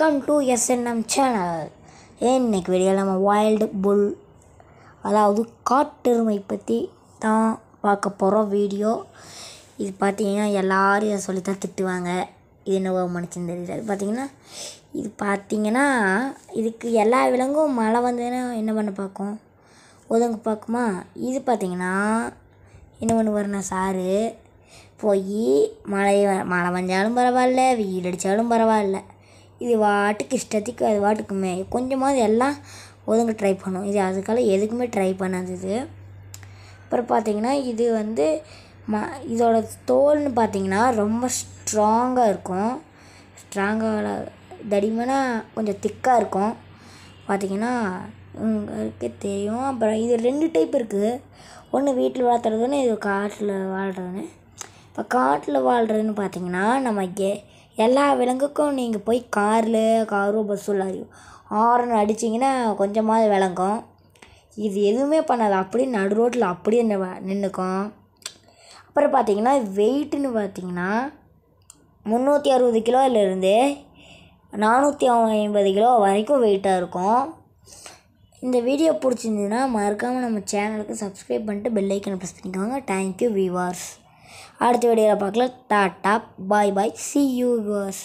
welcome to SNM channel இன்னைக்கு வெளியே நம்ம வைல்டு புல் அதாவது காட்டெருமை பற்றி தான் பார்க்க போகிறோம் வீடியோ இது பார்த்தீங்கன்னா எல்லோரும் இதை சொல்லி தான் திட்டுவாங்க இது என்ன மனுஷன் தெரியல இது பார்த்தீங்கன்னா இது பார்த்தீங்கன்னா இதுக்கு எல்லா விலங்கும் மழை வந்ததுன்னா என்ன பண்ண பார்க்கும் ஒதுங்க பார்க்குமா இது பார்த்தீங்கன்னா என்ன பண்ணு சாரு போய் மழை மழை வந்தாலும் பரவாயில்ல வெயில் அடித்தாலும் பரவாயில்ல இது வாட்டுக்கு இஷ்டத்துக்கு அது வாட்டுக்குமே கொஞ்சமாவது எல்லாம் ஒதுங்க ட்ரை பண்ணும் இது அதுக்கெல்லாம் எதுக்குமே ட்ரை பண்ணாது இது அப்புறம் பார்த்திங்கன்னா இது வந்து ம இதோட தோல்னு பார்த்திங்கன்னா ரொம்ப ஸ்ட்ராங்காக இருக்கும் ஸ்ட்ராங்காக தடிமனாக கொஞ்சம் திக்காக இருக்கும் பார்த்திங்கன்னா உங்களுக்கு தெரியும் அப்புறம் இது ரெண்டு டைப் இருக்குது ஒன்று வீட்டில் வளர்த்துறதுன்னு இது காட்டில் வாழ்கிறதுன்னு இப்போ காட்டில் வாழ்கிறதுன்னு பார்த்திங்கன்னா நம்ம கே எல்லா விலங்குக்கும் நீங்கள் போய் காரில் காரோ பஸ்ஸோ லாரியோ ஹாரன் அடிச்சிங்கன்னா கொஞ்சமாவது விளங்கும் இது எதுவுமே பண்ணாது அப்படியே நடு ரோட்டில் அப்படியே நின்றுக்கும் அப்புறம் பார்த்தீங்கன்னா வெயிட்டுன்னு பார்த்தீங்கன்னா முந்நூற்றி அறுபது கிலோலேருந்து நானூற்றி ஐம்பது கிலோ வரைக்கும் வெயிட்டாக இருக்கும் இந்த வீடியோ பிடிச்சிருந்ததுன்னா மறக்காமல் நம்ம சேனலுக்கு சப்ஸ்கிரைப் பண்ணிட்டு பெல்லைக்கனை ப்ரெஸ் பண்ணிக்கோங்க தேங்க்யூ வியூவர்ஸ் அடுத்த வீடியோவில் பார்க்கலாம் டாட்டா bye bye see you viewers